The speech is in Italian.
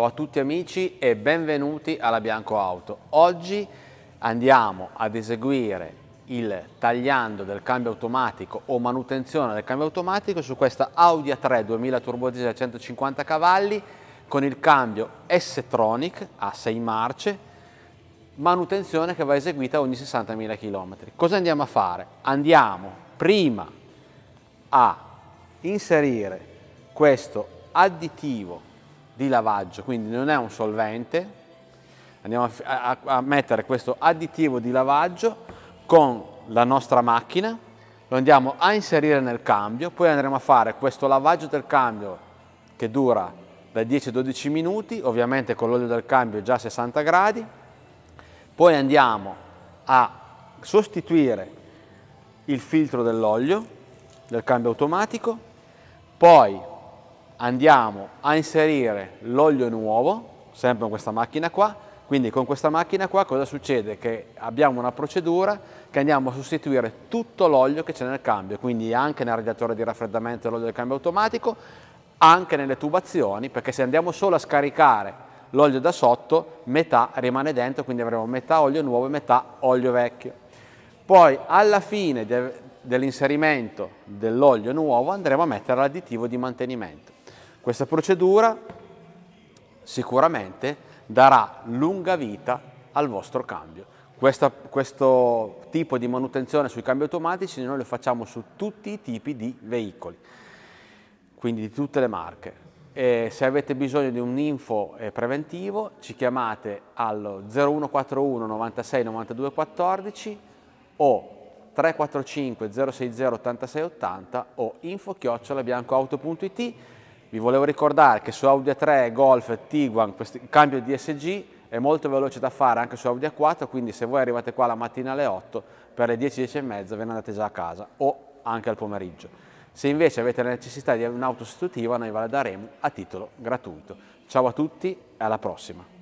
Ciao a tutti amici e benvenuti alla Bianco Auto. Oggi andiamo ad eseguire il tagliando del cambio automatico o manutenzione del cambio automatico su questa Audi A3 2000 turbo diesel 150 cavalli con il cambio S-Tronic a 6 marce, manutenzione che va eseguita ogni 60.000 km. Cosa andiamo a fare? Andiamo prima a inserire questo additivo di lavaggio, quindi non è un solvente, andiamo a, a mettere questo additivo di lavaggio con la nostra macchina, lo andiamo a inserire nel cambio, poi andremo a fare questo lavaggio del cambio che dura da 10-12 minuti, ovviamente con l'olio del cambio già a 60 gradi, poi andiamo a sostituire il filtro dell'olio del cambio automatico, poi andiamo a inserire l'olio nuovo, sempre con questa macchina qua, quindi con questa macchina qua cosa succede? Che abbiamo una procedura che andiamo a sostituire tutto l'olio che c'è nel cambio, quindi anche nel radiatore di raffreddamento dell'olio del cambio automatico, anche nelle tubazioni, perché se andiamo solo a scaricare l'olio da sotto, metà rimane dentro, quindi avremo metà olio nuovo e metà olio vecchio. Poi alla fine de dell'inserimento dell'olio nuovo andremo a mettere l'additivo di mantenimento. Questa procedura sicuramente darà lunga vita al vostro cambio. Questa, questo tipo di manutenzione sui cambi automatici noi lo facciamo su tutti i tipi di veicoli, quindi di tutte le marche. E se avete bisogno di un info eh, preventivo ci chiamate allo 0141 96 92 14 o 345 060 86 80 o info chiocciolabiancoauto.it vi volevo ricordare che su Audi A3, Golf, Tiguan, il cambio di DSG è molto veloce da fare anche su Audi A4, quindi se voi arrivate qua la mattina alle 8, per le 10, 10 e mezza ve ne andate già a casa o anche al pomeriggio. Se invece avete la necessità di un'auto sostitutiva, noi ve la daremo a titolo gratuito. Ciao a tutti e alla prossima!